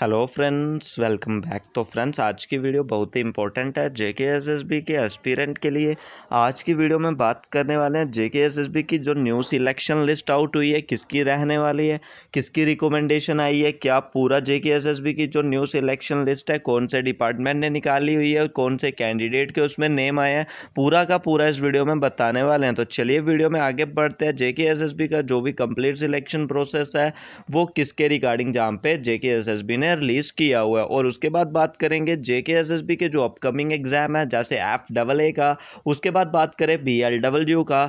hello friends welcome back तो friends आज की वीडियो बहुत ही इंपॉर्टेंट है J K S S B के एस्पिरेंट के लिए आज की वीडियो में बात करने वाले हैं जे के एस एस बी की जो न्यू सिलेक्शन लिस्ट आउट हुई है किसकी रहने वाली है किसकी रिकमेंडेशन आई है क्या पूरा जे के एस एस बी की जो न्यू सिलेक्शन लिस्ट है कौन से डिपार्टमेंट ने निकाली हुई है कौन से कैंडिडेट के उसमें नेम आए हैं पूरा का पूरा इस वीडियो में बताने वाले हैं तो चलिए वीडियो में आगे बढ़ते हैं जे के एस एस बी का जो भी कम्प्लीट सिलेक्शन प्रोसेस है वो किसके रिगार्डिंग जहाँ पे जे के एस एस बी ने ने रिलीज़ किया हुआ है और उसके बाद बात करेंगे जे के एस एस बी के जो अपकमिंग एग्ज़ाम है जैसे एफ डबल ए का उसके बाद बात करें बी एल डबल यू का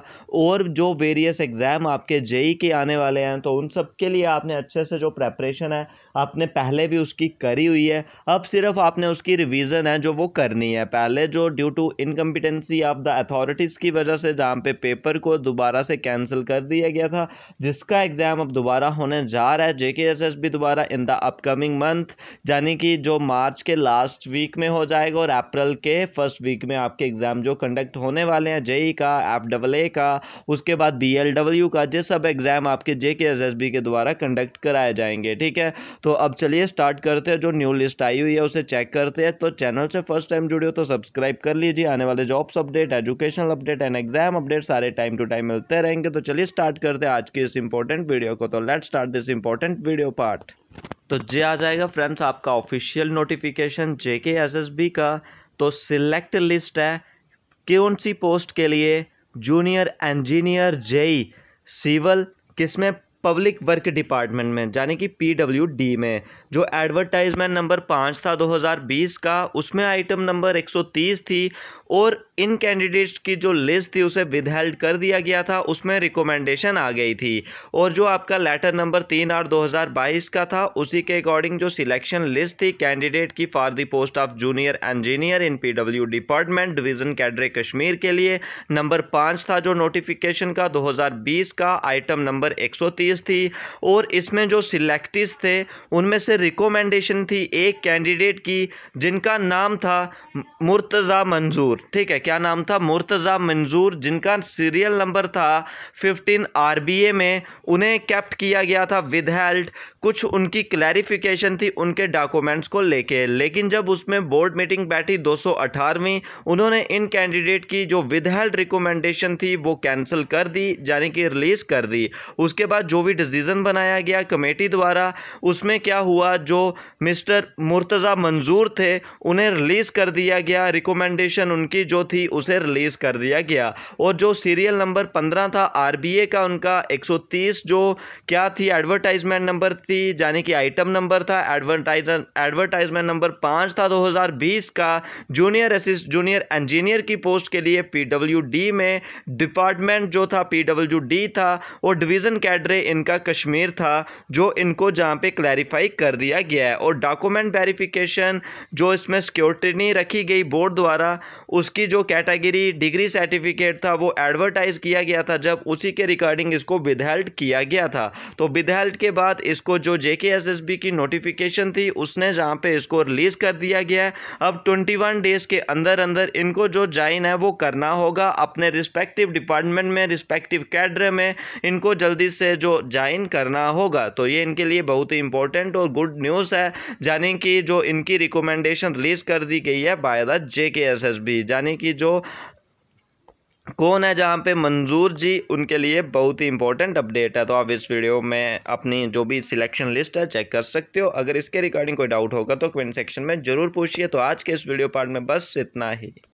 और जो वेरियस एग्ज़ाम आपके जेई e के आने वाले हैं तो उन सब के लिए आपने अच्छे से जो प्रेपरेशन है आपने पहले भी उसकी करी हुई है अब सिर्फ आपने उसकी रिविज़न है जो वो करनी है पहले जो due to incompetency of the authorities की वजह से जहाँ पे पेपर को दोबारा से कैंसिल कर दिया गया था जिसका एग्ज़ाम अब दोबारा होने जा रहा है J K S S B दोबारा in the upcoming month month यानी कि जो मार्च के लास्ट वीक में हो जाएगा और अप्रैल के फर्स्ट वीक में आपके एग्ज़ाम जो कंडक्ट होने वाले हैं जेई का एफ डबल ए का उसके बाद बी एल डब्ल्यू का ये सब एग्ज़ाम आपके जे के एस एस बी के द्वारा कंडक्ट कराए जाएंगे ठीक है तो अब चलिए स्टार्ट करते हैं जो न्यू लिस्ट आई हुई है उसे चेक करते हैं तो चैनल से फर्स्ट टाइम जुड़े हो तो सब्सक्राइब कर लीजिए आने वाले jobs update educational update and exam update सारे टाइम टू टाइम मिलते रहेंगे तो चलिए स्टार्ट करते हैं आज की इस इंपॉर्टेंट वीडियो को तो let start this important video part तो जे आ जाएगा फ्रेंड्स आपका ऑफिशियल नोटिफिकेशन जे के एस एस बी का तो सिलेक्ट लिस्ट है कौन सी पोस्ट के लिए जूनियर इंजीनियर जेई सिविल किसमें पब्लिक वर्क डिपार्टमेंट में यानी कि पीडब्ल्यूडी में जो एडवर्टाइजमेंट नंबर पाँच था 2020 का उसमें आइटम नंबर 130 थी और इन कैंडिडेट्स की जो लिस्ट थी उसे विदहेल्ड कर दिया गया था उसमें रिकमेंडेशन आ गई थी और जो आपका लेटर नंबर तीन आठ दो का था उसी के अकॉर्डिंग जो सिलेक्शन लिस्ट थी कैंडिडेट की for the post of junior engineer in P department division cadre Kashmir के लिए नंबर पाँच था जो नोटिफिकेशन का दो का आइटम नंबर एक सीरीज़ थी और इसमें जो सिलेक्टिस थे उनमें से रिकोमेंडेशन थी एक कैंडिडेट की जिनका नाम था मुर्तज़ा मंजूर ठीक है क्या नाम था मुर्तज़ा मंजूर जिनका सीरियल नंबर था फिफ्टीन आर में उन्हें कैप्ट किया गया था विद हेल्ड कुछ उनकी क्लैरिफिकेशन थी उनके डॉक्यूमेंट्स को लेके लेकिन जब उसमें बोर्ड मीटिंग बैठी 218वीं उन्होंने इन कैंडिडेट की जो विद हेल्ड रिकोमेंडेशन थी वो कैंसिल कर दी यानी कि रिलीज़ कर दी उसके बाद जो जो भी डिसीज़न बनाया गया कमेटी द्वारा उसमें क्या हुआ जो मिस्टर मुर्तज़ा मंजूर थे उन्हें रिलीज़ कर दिया गया रिकमेंडेशन उनकी जो थी उसे रिलीज़ कर दिया गया और जो सीरियल नंबर पंद्रह था आर का उनका एक जो क्या थी एडवर्टाइजमेंट नंबर थी यानी कि आइटम नंबर था एडवर्टाइज एडवर्टाइजमेंट नंबर पाँच था 2020 का जूनियर असिस्ट जूनियर इंजीनियर की पोस्ट के लिए पीडब्ल्यूडी में डिपार्टमेंट जो था पीडब्ल्यूडी था और डिवीज़न कैडरे इनका कश्मीर था जो इनको जहाँ पे क्लैरिफाई कर दिया गया है और डॉक्यूमेंट वेरिफिकेशन जो इसमें सिक्योरिटी नहीं रखी गई बोर्ड द्वारा उसकी जो कैटेगरी डिग्री सर्टिफिकेट था वो एडवर्टाइज किया गया था जब उसी के रिकॉर्डिंग इसको विधेल्ड किया गया था तो विधेल्ड के बाद इसको जो जे की नोटिफिकेशन थी उसने जहाँ पर इसको रिलीज़ कर दिया गया है अब ट्वेंटी डेज़ के अंदर अंदर इनको जो जाइन है वो करना होगा अपने रिस्पेक्टिव डिपार्टमेंट में रिस्पेक्टिव कैडर में इनको जल्दी से जो ज्वाइन करना होगा तो ये इनके लिए बहुत ही इंपॉर्टेंट और गुड न्यूज़ है यानी कि जो इनकी रिकमेंडेशन रिलीज़ कर दी गई है by the J K S S B यानी कि जो कौन है जहाँ पे मंजूर जी उनके लिए बहुत ही इंपॉर्टेंट अपडेट है तो आप इस वीडियो में अपनी जो भी सिलेक्शन लिस्ट है चेक कर सकते हो अगर इसके रिगार्डिंग कोई डाउट होगा तो कमेंट सेक्शन में ज़रूर पूछिए तो आज के इस वीडियो पार्ट में बस इतना ही